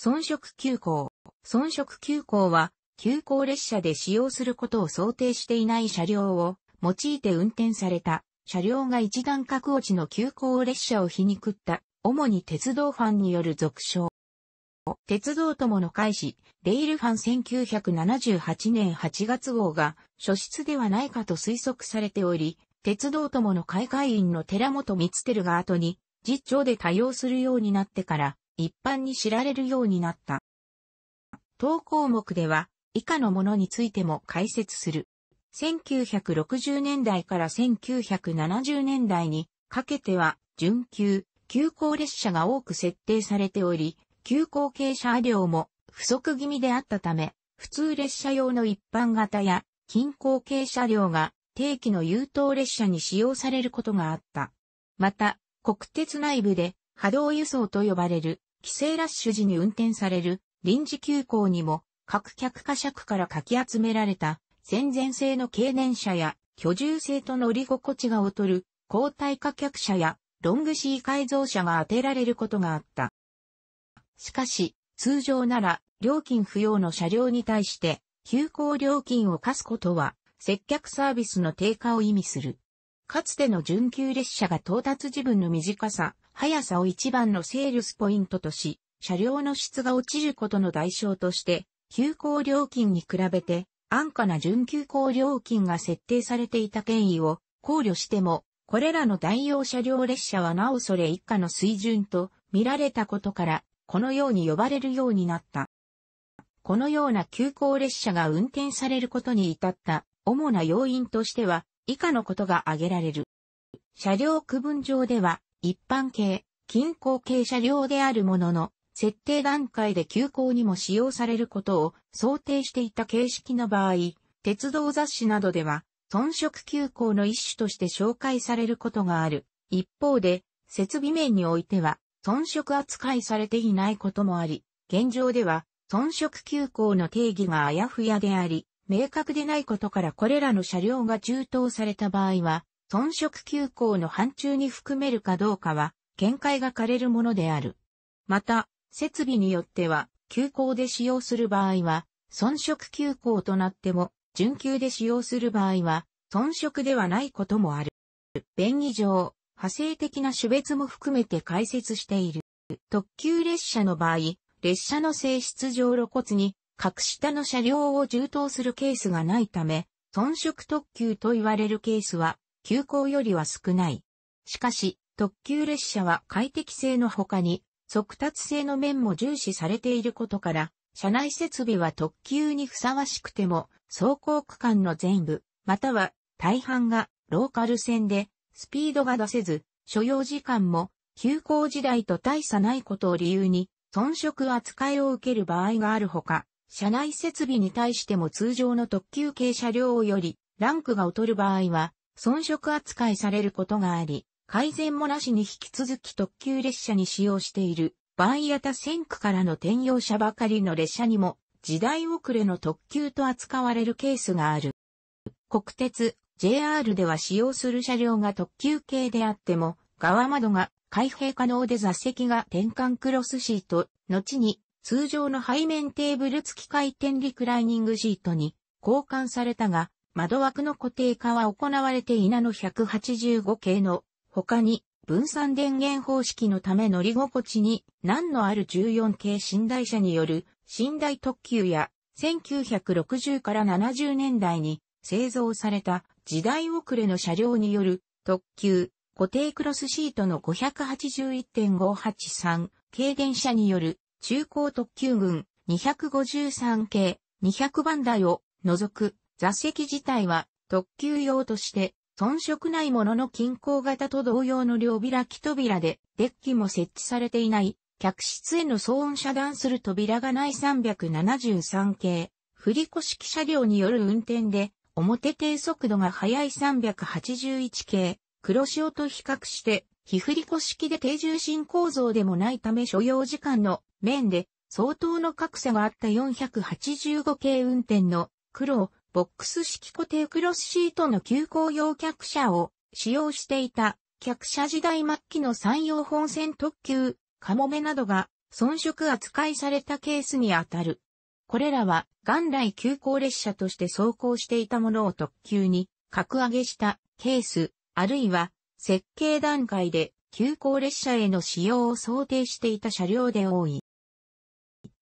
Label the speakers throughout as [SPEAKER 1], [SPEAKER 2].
[SPEAKER 1] 遜色急行。遜色急行は、急行列車で使用することを想定していない車両を用いて運転された車両が一段格落ちの急行列車を皮肉った、主に鉄道ファンによる俗称。鉄道友の開始、レイルファン1978年8月号が初出ではないかと推測されており、鉄道友の開会員の寺本光輝が後に、実長で多用するようになってから、一般に知られるようになった。当項目では、以下のものについても解説する。1960年代から1970年代にかけては、準急、急行列車が多く設定されており、急行傾車量も不足気味であったため、普通列車用の一般型や近郊傾車量が定期の優等列車に使用されることがあった。また、国鉄内部で波動輸送と呼ばれる帰省ラッシュ時に運転される臨時休校にも各客貨車区からかき集められた戦前製の経年車や居住性と乗り心地が劣る交代貨客車やロングシー改造車が当てられることがあった。しかし、通常なら料金不要の車両に対して休校料金を課すことは接客サービスの低下を意味する。かつての準急列車が到達時分の短さ、速さを一番のセールスポイントとし、車両の質が落ちることの代償として、急行料金に比べて安価な準急行料金が設定されていた権威を考慮しても、これらの代用車両列車はなおそれ以下の水準と見られたことから、このように呼ばれるようになった。このような急行列車が運転されることに至った主な要因としては、以下のことが挙げられる。車両区分上では、一般系、近郊系車両であるものの、設定段階で急行にも使用されることを想定していた形式の場合、鉄道雑誌などでは、遜色急行の一種として紹介されることがある。一方で、設備面においては、遜色扱いされていないこともあり、現状では、遜色急行の定義があやふやであり、明確でないことからこれらの車両が中当された場合は、遜色休校の範疇に含めるかどうかは、見解が枯れるものである。また、設備によっては、休校で使用する場合は、遜色休校となっても、準休で使用する場合は、遜色ではないこともある。便宜上、派生的な種別も含めて解説している。特急列車の場合、列車の性質上露骨に、格下の車両を充当するケースがないため、遜色特急と言われるケースは急行よりは少ない。しかし、特急列車は快適性の他に、速達性の面も重視されていることから、車内設備は特急にふさわしくても、走行区間の全部、または大半がローカル線で、スピードが出せず、所要時間も、休校時代と大差ないことを理由に、遜色扱いを受ける場合があるほか、車内設備に対しても通常の特急系車両より、ランクが劣る場合は、遜色扱いされることがあり、改善もなしに引き続き特急列車に使用している、バイアタ線区からの転用車ばかりの列車にも、時代遅れの特急と扱われるケースがある。国鉄、JR では使用する車両が特急系であっても、側窓が開閉可能で座席が転換クロスシート、後に通常の背面テーブル付き回転リクライニングシートに交換されたが、窓枠の固定化は行われていなの185系の他に分散電源方式のため乗り心地に難のある14系寝台車による寝台特急や1960から70年代に製造された時代遅れの車両による特急固定クロスシートの581.583軽電車による中高特急群253系200番台を除く座席自体は特急用として遜色ないものの均衡型と同様の両開き扉で、デッキも設置されていない、客室への騒音遮断する扉がない373系、振り子式車両による運転で、表低速度が速い381系、黒潮と比較して、非振り子式で低重心構造でもないため所要時間の面で相当の格差があった485系運転の黒、ボックス式固定クロスシートの急行用客車を使用していた客車時代末期の山陽本線特急、カモメなどが遜色扱いされたケースにあたる。これらは元来急行列車として走行していたものを特急に格上げしたケース、あるいは設計段階で急行列車への使用を想定していた車両で多い。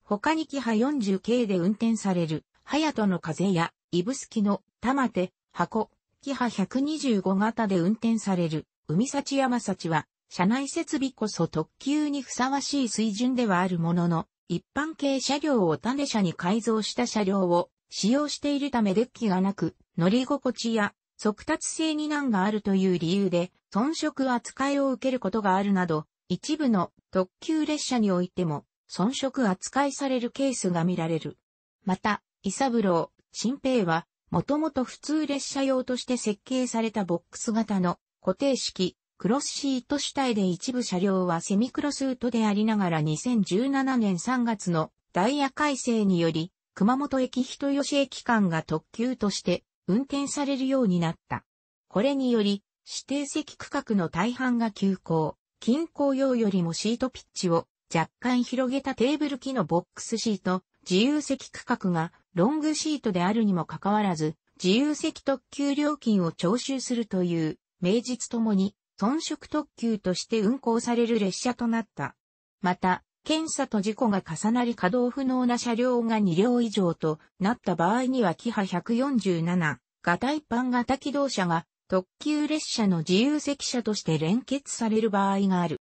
[SPEAKER 1] 他にキハ40系で運転される、ハヤトの風やスキの玉手、箱、キハ125型で運転される、海幸山幸は、車内設備こそ特急にふさわしい水準ではあるものの、一般系車両を種車に改造した車両を使用しているためデッキがなく、乗り心地や速達性に難があるという理由で、遜色扱いを受けることがあるなど、一部の特急列車においても、遜色扱いされるケースが見られる。また、イサブロ新兵は、もともと普通列車用として設計されたボックス型の固定式、クロスシート主体で一部車両はセミクロスートでありながら2017年3月のダイヤ改正により、熊本駅人吉駅間が特急として運転されるようになった。これにより、指定席区画の大半が急行、近郊用よりもシートピッチを若干広げたテーブル機のボックスシート、自由席区画がロングシートであるにもかかわらず、自由席特急料金を徴収するという、名実ともに、遜色特急として運行される列車となった。また、検査と事故が重なり稼働不能な車両が2両以上となった場合にはキハ147型一般型機動車が特急列車の自由席車として連結される場合がある。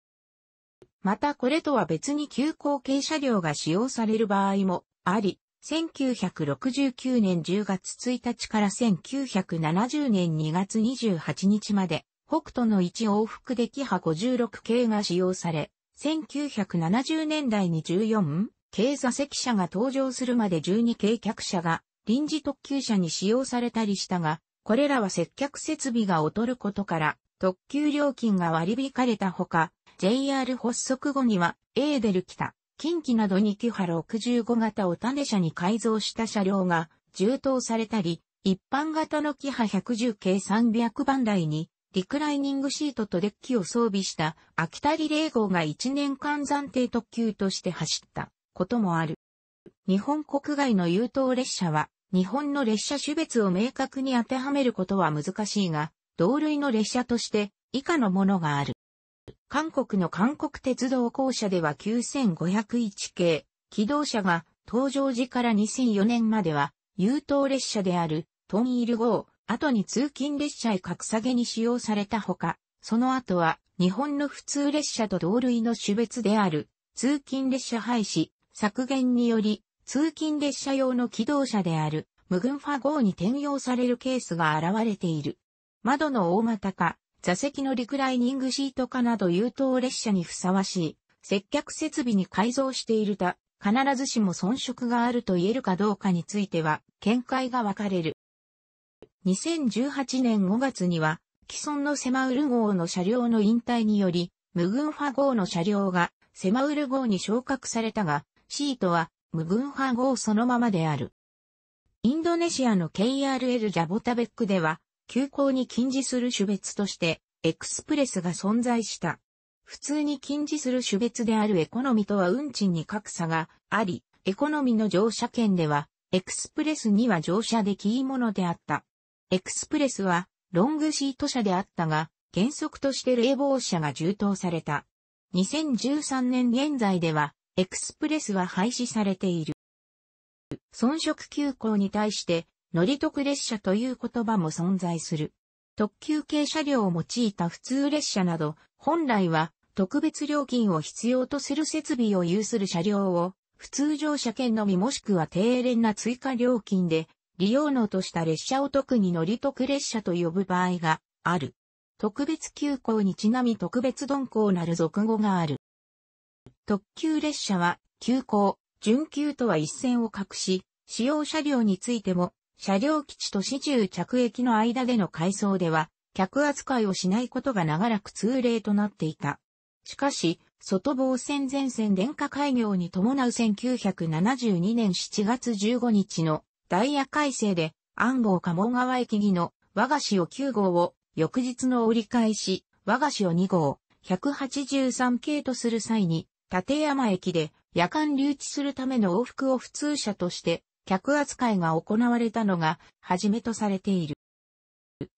[SPEAKER 1] またこれとは別に急行系車両が使用される場合もあり、1969年10月1日から1970年2月28日まで、北斗の1往復でキハ56系が使用され、1970年代に14系座席車が登場するまで12系客車が臨時特急車に使用されたりしたが、これらは接客設備が劣ることから、特急料金が割り引かれたほか、JR 発足後には、エーデル北、近畿などにキハ65型を種車に改造した車両が充当されたり、一般型のキハ110系300番台にリクライニングシートとデッキを装備した秋田リレー号が1年間暫定特急として走ったこともある。日本国外の優等列車は日本の列車種別を明確に当てはめることは難しいが、同類の列車として以下のものがある。韓国の韓国鉄道公社では9501系、機動車が登場時から2004年までは、優等列車である、トンイル号、後に通勤列車へ格下げに使用されたほか、その後は、日本の普通列車と同類の種別である、通勤列車廃止、削減により、通勤列車用の機動車である、無群ファ号に転用されるケースが現れている。窓の大股化、座席のリクライニングシート化など優等列車にふさわしい、接客設備に改造しているた、必ずしも遜色があると言えるかどうかについては、見解が分かれる。2018年5月には、既存のセマウル号の車両の引退により、ムグンファ号の車両がセマウル号に昇格されたが、シートはムグンファ号そのままである。インドネシアの KRL ジャボタベックでは、休校に禁止する種別として、エクスプレスが存在した。普通に禁止する種別であるエコノミとは運賃に格差があり、エコノミの乗車券では、エクスプレスには乗車できいいものであった。エクスプレスは、ロングシート車であったが、原則として冷房車が充当された。2013年現在では、エクスプレスは廃止されている。遜色休校に対して、乗り得列車という言葉も存在する。特急系車両を用いた普通列車など、本来は特別料金を必要とする設備を有する車両を、普通乗車券のみもしくは低廉な追加料金で、利用のとした列車を特に乗り得列車と呼ぶ場合がある。特別急行にちなみ特別鈍行なる俗語がある。特急列車は、急行、準急とは一線を画し、使用車両についても、車両基地と市中着駅の間での改装では、客扱いをしないことが長らく通例となっていた。しかし、外防線前線電化開業に伴う1972年7月15日のダイヤ改正で、安房鴨川駅にの和菓子を9号を翌日の折り返し、和菓子を2号、183系とする際に、立山駅で夜間留置するための往復を普通車として客扱いが行われたのが、はじめとされている。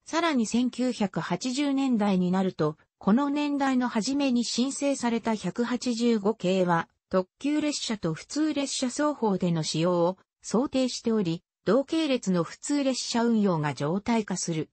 [SPEAKER 1] さらに1980年代になると、この年代の初めに申請された185系は、特急列車と普通列車双方での使用を想定しており、同系列の普通列車運用が常態化する。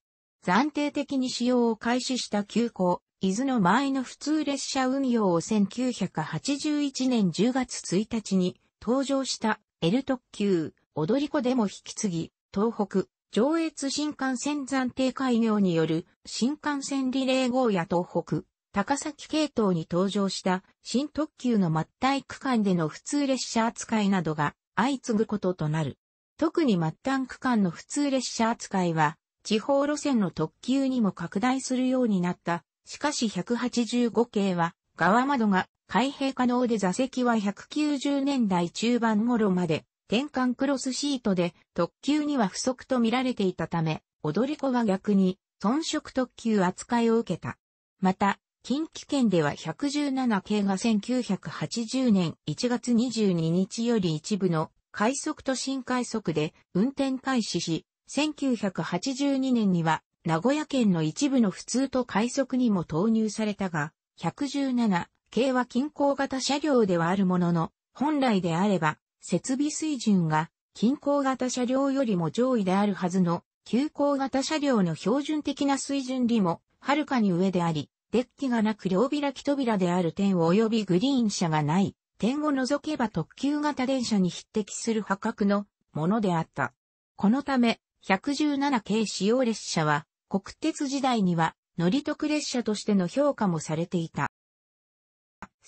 [SPEAKER 1] 暫定的に使用を開始した急行、伊豆の前の普通列車運用を1981年10月1日に登場した L 特急、踊り子でも引き継ぎ、東北、上越新幹線暫定開業による新幹線リレー号や東北、高崎系統に登場した新特急の末端区間での普通列車扱いなどが相次ぐこととなる。特に末端区間の普通列車扱いは地方路線の特急にも拡大するようになった。しかし185系は側窓が開閉可能で座席は190年代中盤頃まで転換クロスシートで特急には不足と見られていたため、踊り子は逆に遜色特急扱いを受けた。また、近畿圏では117系が1980年1月22日より一部の快速と新快速で運転開始し、1982年には名古屋県の一部の普通と快速にも投入されたが、117系は近郊型車両ではあるものの、本来であれば設備水準が近郊型車両よりも上位であるはずの急行型車両の標準的な水準理もはるかに上であり、デッキがなく両開き扉である点及びグリーン車がない点を除けば特急型電車に匹敵する破格のものであった。このため、117系使用列車は国鉄時代には乗り得列車としての評価もされていた。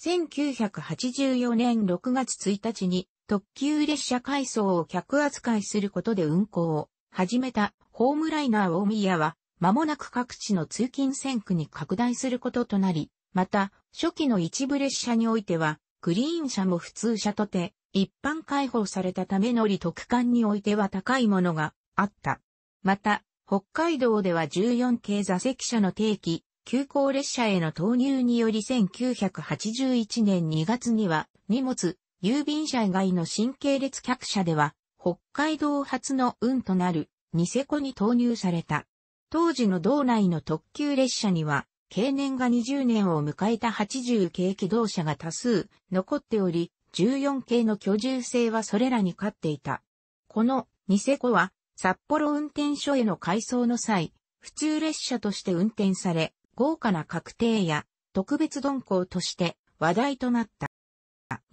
[SPEAKER 1] 1984年6月1日に特急列車回送を客扱いすることで運行を始めたホームライナー大宮は、間もなく各地の通勤線区に拡大することとなり、また、初期の一部列車においては、グリーン車も普通車とて、一般開放されたため乗り特管においては高いものがあった。また、北海道では14系座席車の定期、急行列車への投入により1981年2月には、荷物、郵便車以外の新系列客車では、北海道初の運となる、ニセコに投入された。当時の道内の特急列車には、経年が20年を迎えた80系機動車が多数残っており、14系の居住性はそれらに勝っていた。このニセコは札幌運転所への改装の際、普通列車として運転され、豪華な確定や特別鈍行として話題となった。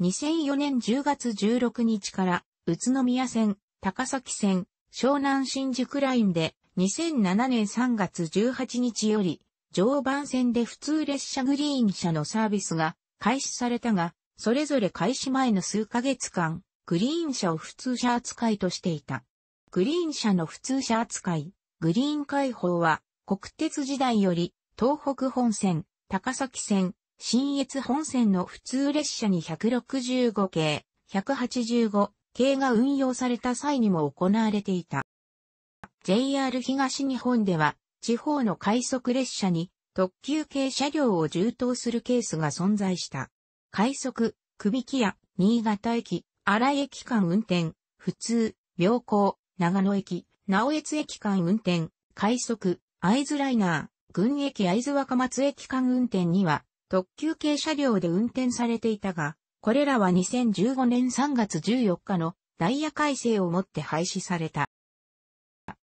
[SPEAKER 1] 2004年10月16日から宇都宮線、高崎線、湘南新宿ラインで2007年3月18日より常磐線で普通列車グリーン車のサービスが開始されたが、それぞれ開始前の数ヶ月間、グリーン車を普通車扱いとしていた。グリーン車の普通車扱い、グリーン開放は国鉄時代より東北本線、高崎線、新越本線の普通列車に165系、185系が運用された際にも行われていた。JR 東日本では、地方の快速列車に特急系車両を充当するケースが存在した。快速、首木屋、新潟駅、荒井駅間運転、普通、妙港、長野駅、直越駅間運転、快速、合津ライナー、群駅合津若松駅間運転には、特急系車両で運転されていたが、これらは2015年3月14日のダイヤ改正をもって廃止された。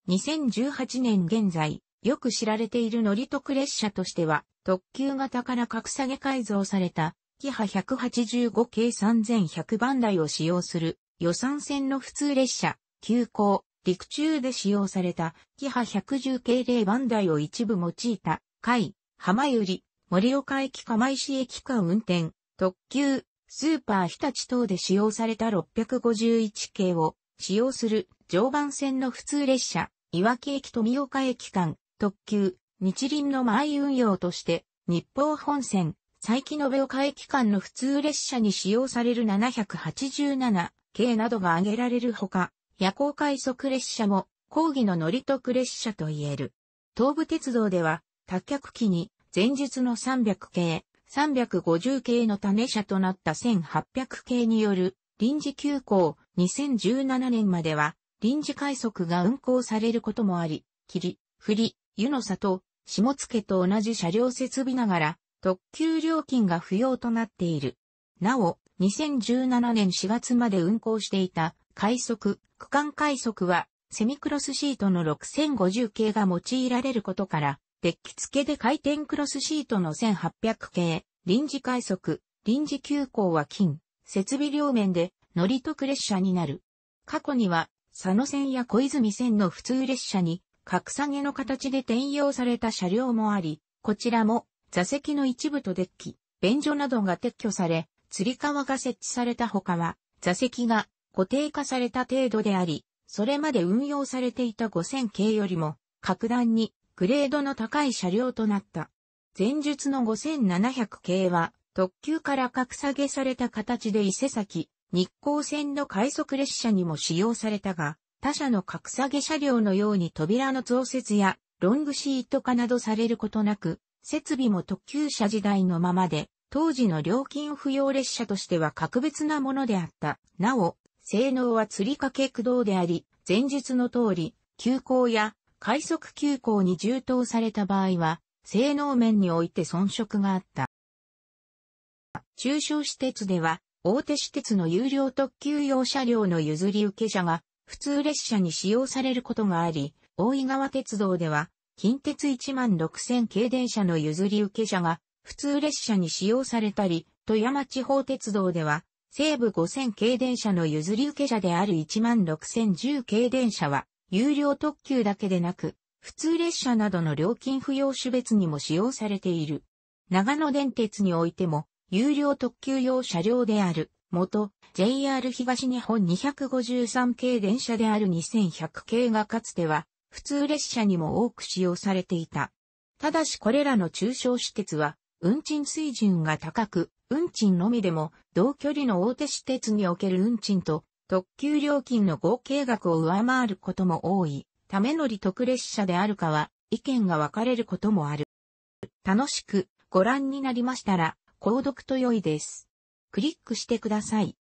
[SPEAKER 1] 2018年現在、よく知られている乗り得列車としては、特急型から格下げ改造された、キハ185系3100番台を使用する、予算線の普通列車、急行、陸中で使用された、キハ110系0番台を一部用いた、海、浜より、盛岡駅釜石駅間運転、特急、スーパー日立等で使用された651系を使用する常磐線の普通列車、岩木駅富岡駅間、特急、日輪の前運用として、日方本線、佐伯延岡駅間の普通列車に使用される787系などが挙げられるほか、夜行快速列車も、講義の乗り得列車と言える。東武鉄道では、多脚機に前述の300系、350系の種車となった1800系による臨時休校2017年までは臨時快速が運行されることもあり、霧、振り、湯の里、下野と同じ車両設備ながら特急料金が不要となっている。なお、2017年4月まで運行していた快速、区間快速はセミクロスシートの6050系が用いられることから、デッキ付けで回転クロスシートの1800系、臨時快速、臨時急行は金、設備両面で乗り得列車になる。過去には、佐野線や小泉線の普通列車に、格下げの形で転用された車両もあり、こちらも座席の一部とデッキ、便所などが撤去され、吊り革が設置されたほかは、座席が固定化された程度であり、それまで運用されていた5000系よりも、格段にグレードの高い車両となった。前述の5700系は、特急から格下げされた形で伊勢崎、日光線の快速列車にも使用されたが、他社の格下げ車両のように扉の増設やロングシート化などされることなく、設備も特急車時代のままで、当時の料金不要列車としては格別なものであった。なお、性能は吊り掛け駆動であり、前述の通り、急行や快速急行に充当された場合は、性能面において遜色があった。中小私鉄では、大手私鉄の有料特急用車両の譲り受け者が、普通列車に使用されることがあり、大井川鉄道では、近鉄1万6000系電車の譲り受け者が、普通列車に使用されたり、富山地方鉄道では、西部5000系電車の譲り受け車である1万6010系電車は、有料特急だけでなく、普通列車などの料金不要種別にも使用されている。長野電鉄においても、有料特急用車両である、元 JR 東日本253系電車である2100系がかつては、普通列車にも多く使用されていた。ただしこれらの中小私鉄は、運賃水準が高く、運賃のみでも、同距離の大手私鉄における運賃と特急料金の合計額を上回ることも多い、ため乗り特列車であるかは意見が分かれることもある。楽しくご覧になりましたら、購読と良いです。クリックしてください。